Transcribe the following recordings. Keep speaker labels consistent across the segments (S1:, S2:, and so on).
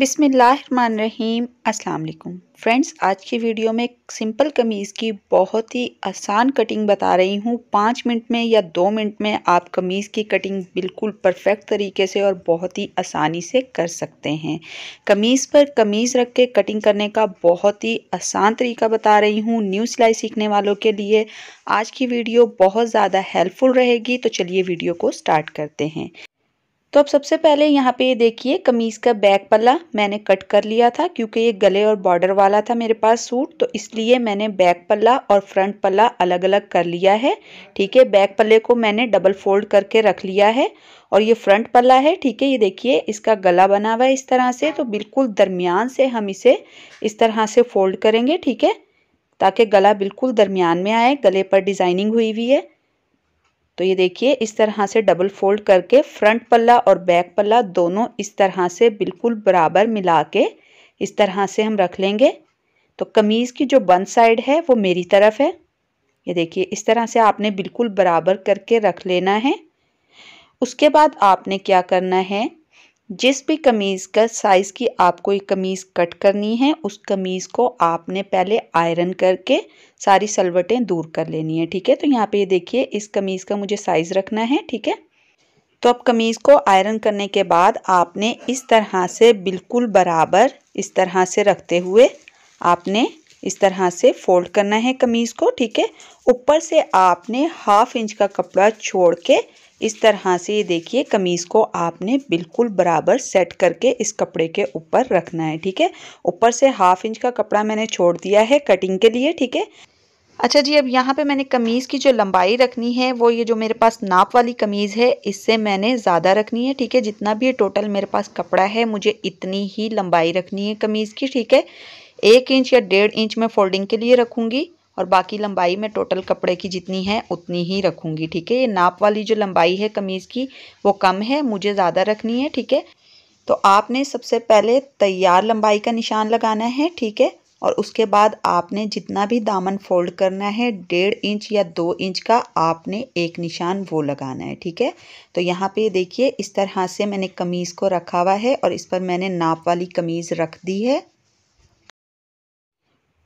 S1: बिसमीम् अल्लाम फ्रेंड्स आज की वीडियो में सिंपल कमीज़ की बहुत ही आसान कटिंग बता रही हूँ पाँच मिनट में या दो मिनट में आप कमीज़ की कटिंग बिल्कुल परफेक्ट तरीके से और बहुत ही आसानी से कर सकते हैं कमीज़ पर कमीज़ रख के कटिंग करने का बहुत ही आसान तरीका बता रही हूँ न्यू सिलाई सीखने वालों के लिए आज की वीडियो बहुत ज़्यादा हेल्पफुल रहेगी तो चलिए वीडियो को स्टार्ट करते हैं तो अब सबसे पहले यहाँ पे ये देखिए कमीज़ का बैक पल्ला मैंने कट कर लिया था क्योंकि ये गले और बॉर्डर वाला था मेरे पास सूट तो इसलिए मैंने बैक पल्ला और फ्रंट पल्ला अलग अलग कर लिया है ठीक है बैक पल्ले को मैंने डबल फोल्ड करके रख लिया है और ये फ्रंट पल्ला है ठीक है ये देखिए इसका गला बना हुआ है इस तरह से तो बिल्कुल दरमियान से हम इसे इस तरह से फोल्ड करेंगे ठीक है ताकि गला बिल्कुल दरमियान में आए गले पर डिज़ाइनिंग हुई हुई है तो ये देखिए इस तरह से डबल फोल्ड करके फ्रंट पल्ला और बैक पल्ला दोनों इस तरह से बिल्कुल बराबर मिला के इस तरह से हम रख लेंगे तो कमीज़ की जो बंद साइड है वो मेरी तरफ है ये देखिए इस तरह से आपने बिल्कुल बराबर करके रख लेना है उसके बाद आपने क्या करना है जिस भी कमीज़ का साइज़ की आपको एक कमीज़ कट करनी है उस कमीज़ को आपने पहले आयरन करके सारी सलवटें दूर कर लेनी है ठीक है तो यहाँ पे ये देखिए इस कमीज़ का मुझे साइज़ रखना है ठीक है तो अब कमीज़ को आयरन करने के बाद आपने इस तरह से बिल्कुल बराबर इस तरह से रखते हुए आपने इस तरह से फोल्ड करना है कमीज़ को ठीक है ऊपर से आपने हाफ इंच का कपड़ा छोड़ के इस तरह से ये देखिए कमीज़ को आपने बिल्कुल बराबर सेट करके इस कपड़े के ऊपर रखना है ठीक है ऊपर से हाफ इंच का कपड़ा मैंने छोड़ दिया है कटिंग के लिए ठीक है अच्छा जी अब यहाँ पे मैंने कमीज़ की जो लंबाई रखनी है वो ये जो मेरे पास नाप वाली कमीज़ है इससे मैंने ज़्यादा रखनी है ठीक है जितना भी टोटल मेरे पास कपड़ा है मुझे इतनी ही लंबाई रखनी है कमीज़ की ठीक है एक इंच या डेढ़ इंच मैं फोल्डिंग के लिए रखूँगी और बाकी लंबाई में टोटल कपड़े की जितनी है उतनी ही रखूँगी ठीक है ये नाप वाली जो लंबाई है कमीज़ की वो कम है मुझे ज़्यादा रखनी है ठीक है तो आपने सबसे पहले तैयार लंबाई का निशान लगाना है ठीक है और उसके बाद आपने जितना भी दामन फोल्ड करना है डेढ़ इंच या दो इंच का आपने एक निशान वो लगाना है ठीक है तो यहाँ पे देखिए इस तरह से मैंने कमीज़ को रखा हुआ है और इस पर मैंने नाप वाली कमीज़ रख दी है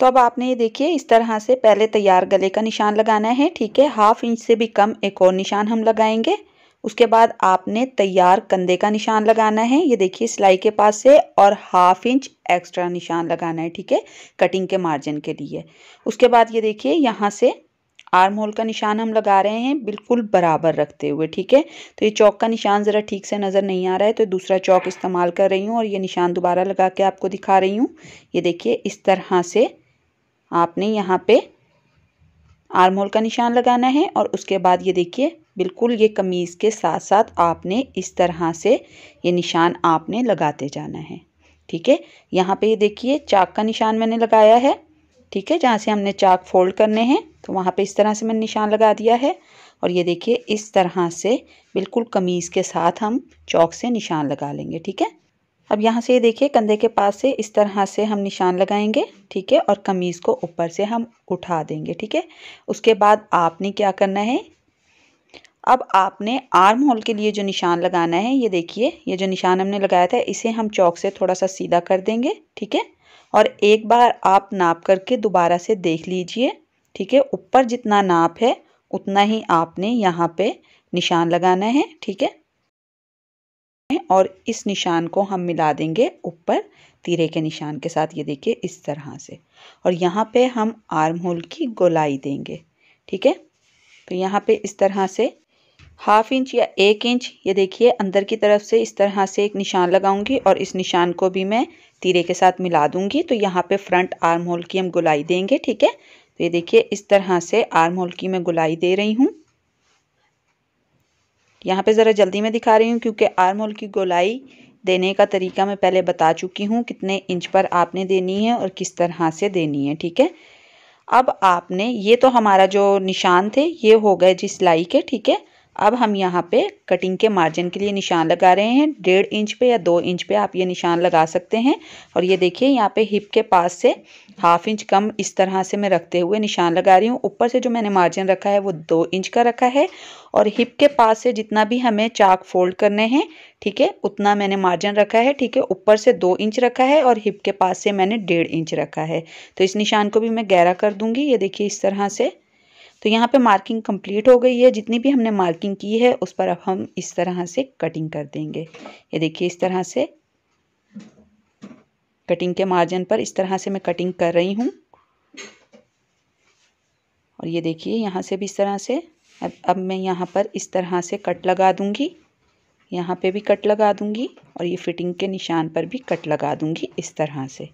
S1: तो अब आपने ये देखिए इस तरह से पहले तैयार गले का निशान लगाना है ठीक है हाफ इंच से भी कम एक और निशान हम लगाएंगे उसके बाद आपने तैयार कंधे का निशान लगाना है ये देखिए सिलाई के पास से और हाफ इंच एक्स्ट्रा निशान लगाना है ठीक है कटिंग के मार्जिन के लिए उसके बाद ये देखिए यहाँ से आर्म होल का निशान हम लगा रहे हैं बिल्कुल बराबर रखते हुए ठीक है तो ये चौक का निशान ज़रा ठीक से नज़र नहीं आ रहा है तो दूसरा चौक इस्तेमाल कर रही हूँ और ये निशान दोबारा लगा के आपको दिखा रही हूँ ये देखिए इस तरह से आपने यहाँ पे आर्म होल का निशान लगाना है और उसके बाद ये देखिए बिल्कुल ये कमीज़ के साथ साथ आपने इस तरह से ये निशान आपने लगाते जाना है ठीक है यहाँ पे ये देखिए चाक का निशान मैंने लगाया है ठीक है जहाँ से हमने चाक फोल्ड करने हैं तो वहाँ पे इस तरह से मैंने निशान लगा दिया है और ये देखिए इस तरह से बिल्कुल कमीज़ के साथ हम चौक से निशान लगा लेंगे ठीक है अब यहाँ से ये देखिए कंधे के पास से इस तरह से हम निशान लगाएंगे ठीक है और कमीज़ को ऊपर से हम उठा देंगे ठीक है उसके बाद आपने क्या करना है अब आपने आर्म होल के लिए जो निशान लगाना है ये देखिए ये जो निशान हमने लगाया था इसे हम चौक से थोड़ा सा सीधा कर देंगे ठीक है और एक बार आप नाप करके दोबारा से देख लीजिए ठीक है ऊपर जितना नाप है उतना ही आपने यहाँ पे निशान लगाना है ठीक है और इस निशान को हम मिला देंगे ऊपर तीरे के निशान के साथ ये देखिए इस तरह से और यहाँ पे हम आर्म होल की गोलाई देंगे ठीक है तो यहाँ पे इस तरह से हाफ इंच या एक इंच ये देखिए अंदर की तरफ से इस तरह से एक निशान लगाऊंगी और इस निशान को भी मैं तीरे के साथ मिला दूंगी तो यहाँ पे फ्रंट आर्म होल की हम गोलाई देंगे ठीक है तो ये देखिए इस तरह से आर्म होल की मैं गोलाई दे रही हूँ यहाँ पे ज़रा जल्दी में दिखा रही हूँ क्योंकि आर्म होल की गोलाई देने का तरीका मैं पहले बता चुकी हूँ कितने इंच पर आपने देनी है और किस तरह से देनी है ठीक है अब आपने ये तो हमारा जो निशान थे ये हो गए जी सिलाई के ठीक है अब हम यहाँ पे कटिंग के मार्जिन के लिए निशान लगा रहे हैं डेढ़ इंच पे या दो इंच पे आप ये निशान लगा सकते हैं और ये देखिए यहाँ पे हिप के पास से हाफ इंच कम इस तरह से मैं रखते हुए निशान लगा रही हूँ ऊपर से जो मैंने मार्जिन रखा है वो दो इंच का रखा है और हिप के पास से जितना भी हमें चाक फोल्ड करने हैं ठीक है उतना मैंने मार्जिन रखा है ठीक है ऊपर से दो इंच रखा है और हिप के पास से मैंने डेढ़ इंच रखा है तो इस निशान को भी मैं गहरा कर दूंगी ये देखिए इस तरह से तो यहाँ पे मार्किंग कंप्लीट हो गई है जितनी भी हमने मार्किंग की है उस पर अब हम इस तरह से कटिंग कर देंगे ये देखिए इस तरह से कटिंग के मार्जिन पर इस तरह से मैं कटिंग कर रही हूँ और ये देखिए यहाँ से भी इस तरह से अब अब मैं यहाँ पर इस तरह से कट लगा दूँगी यहाँ पे भी कट लगा दूँगी और ये फिटिंग के निशान पर भी कट लगा दूँगी इस तरह से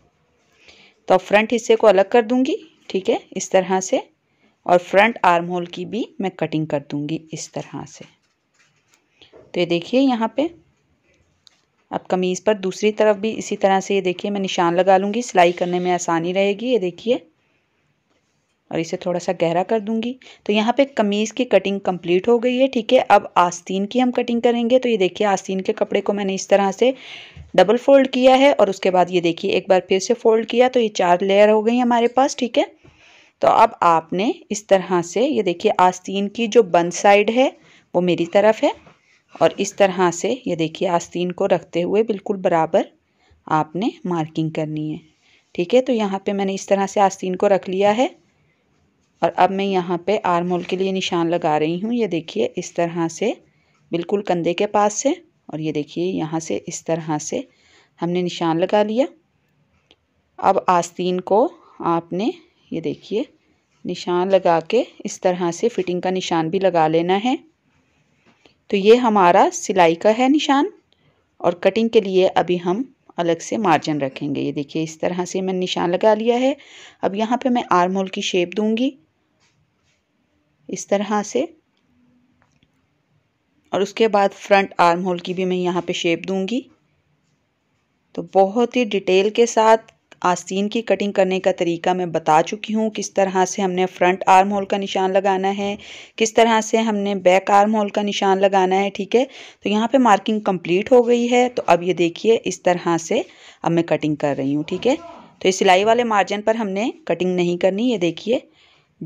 S1: तो फ्रंट हिस्से को अलग कर दूँगी ठीक है इस तरह से और फ्रंट आर्म होल की भी मैं कटिंग कर दूंगी इस तरह से तो ये देखिए यहाँ पे अब कमीज़ पर दूसरी तरफ भी इसी तरह से ये देखिए मैं निशान लगा लूँगी सिलाई करने में आसानी रहेगी ये देखिए और इसे थोड़ा सा गहरा कर दूंगी तो यहाँ पे कमीज़ की कटिंग कंप्लीट हो गई है ठीक है अब आस्तीन की हम कटिंग करेंगे तो ये देखिए आस्तीन के कपड़े को मैंने इस तरह से डबल फोल्ड किया है और उसके बाद ये देखिए एक बार फिर से फोल्ड किया तो ये चार लेयर हो गई हमारे पास ठीक है तो अब आपने इस तरह से ये देखिए आस्तीन की जो बंद साइड है वो मेरी तरफ है और इस तरह से ये देखिए आस्तीन को रखते हुए बिल्कुल बराबर आपने मार्किंग करनी है ठीक है तो यहाँ पे मैंने इस तरह से आस्तीन को रख लिया है और अब मैं यहाँ पे आर्म होल के लिए निशान लगा रही हूँ ये देखिए इस तरह से बिल्कुल कंधे के पास से और ये देखिए यहाँ से इस तरह से हमने निशान लगा लिया अब आस्तीन को आपने ये देखिए निशान लगा के इस तरह से फिटिंग का निशान भी लगा लेना है तो ये हमारा सिलाई का है निशान और कटिंग के लिए अभी हम अलग से मार्जिन रखेंगे ये देखिए इस तरह से मैंने निशान लगा लिया है अब यहाँ पे मैं आर्म होल की शेप दूंगी इस तरह से और उसके बाद फ्रंट आर्म होल की भी मैं यहाँ पे शेप दूंगी तो बहुत ही डिटेल के साथ आस्तीन की कटिंग करने का तरीका मैं बता चुकी हूँ किस तरह से हमने फ्रंट आर्म होल का निशान लगाना है किस तरह से हमने बैक आर्म होल का निशान लगाना है ठीक है तो यहाँ पे मार्किंग कंप्लीट हो गई है तो अब ये देखिए इस तरह से अब मैं कटिंग कर रही हूँ ठीक है तो इस सिलाई वाले मार्जिन पर हमने कटिंग नहीं करनी ये देखिए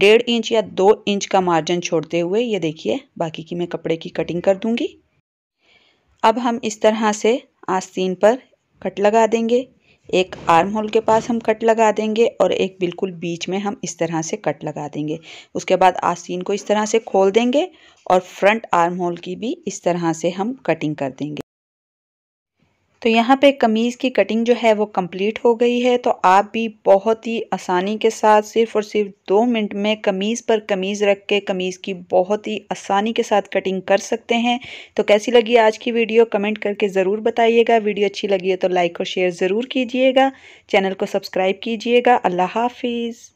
S1: डेढ़ इंच या दो इंच का मार्जिन छोड़ते हुए ये देखिए बाकी की मैं कपड़े की कटिंग कर दूँगी अब हम इस तरह से आस्तीन पर कट लगा देंगे एक आर्म होल के पास हम कट लगा देंगे और एक बिल्कुल बीच में हम इस तरह से कट लगा देंगे उसके बाद आस्तीन को इस तरह से खोल देंगे और फ्रंट आर्म होल की भी इस तरह से हम कटिंग कर देंगे तो यहाँ पे कमीज़ की कटिंग जो है वो कंप्लीट हो गई है तो आप भी बहुत ही आसानी के साथ सिर्फ और सिर्फ दो मिनट में कमीज़ पर कमीज़ रख के कमीज़ की बहुत ही आसानी के साथ कटिंग कर सकते हैं तो कैसी लगी आज की वीडियो कमेंट करके ज़रूर बताइएगा वीडियो अच्छी लगी है तो लाइक और शेयर ज़रूर कीजिएगा चैनल को सब्सक्राइब कीजिएगा अल्लाह हाफिज़